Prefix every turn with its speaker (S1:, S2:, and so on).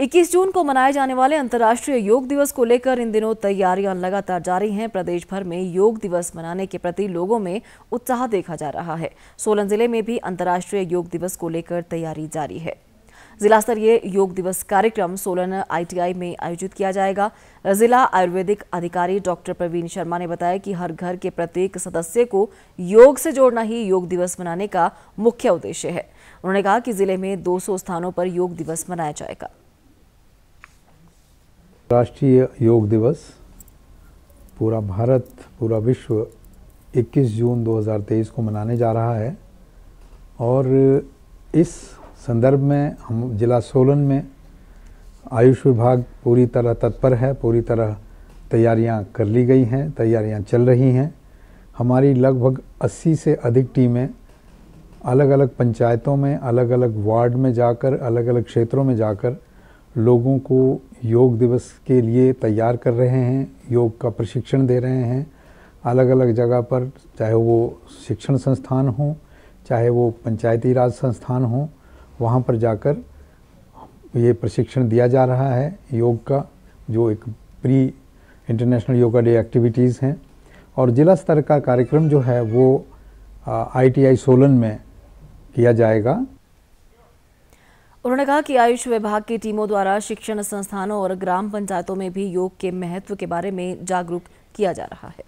S1: 21 जून को मनाए जाने वाले अंतर्राष्ट्रीय योग दिवस को लेकर इन दिनों तैयारियां लगातार जारी हैं प्रदेश भर में योग दिवस मनाने के प्रति लोगों में उत्साह देखा जा रहा है सोलन जिले में भी अंतर्राष्ट्रीय योग दिवस को लेकर तैयारी जारी है जिला स्तरीय योग दिवस कार्यक्रम सोलन आईटीआई में आयोजित किया जाएगा जिला आयुर्वेदिक अधिकारी डॉक्टर प्रवीण शर्मा ने बताया कि हर घर के प्रत्येक सदस्य को योग से जोड़ना ही योग दिवस मनाने का मुख्य उद्देश्य है उन्होंने कहा कि जिले में 200 स्थानों पर योग दिवस मनाया जाएगा
S2: राष्ट्रीय योग दिवस पूरा भारत पूरा विश्व 21 जून 2023 को मनाने जा रहा है और इस संदर्भ में हम जिला सोलन में आयुष विभाग पूरी तरह तत्पर है पूरी तरह तैयारियां कर ली गई हैं तैयारियां चल रही हैं हमारी लगभग 80 से अधिक टीमें अलग अलग पंचायतों में अलग अलग वार्ड में जाकर अलग अलग क्षेत्रों में जाकर लोगों को योग दिवस के लिए तैयार कर रहे हैं योग का प्रशिक्षण दे रहे हैं अलग अलग जगह पर चाहे वो शिक्षण संस्थान हो चाहे वो पंचायती राज संस्थान हो वहाँ पर जाकर ये प्रशिक्षण दिया जा रहा है योग का जो एक pre international yoga day activities हैं और जिला स्तर का कार्यक्रम जो है वो आईटीआई सोलन में किया जाएगा
S1: उन्होंने कहा कि आयुष विभाग की टीमों द्वारा शिक्षण संस्थानों और ग्राम पंचायतों में भी योग के महत्व के बारे में जागरूक किया जा रहा है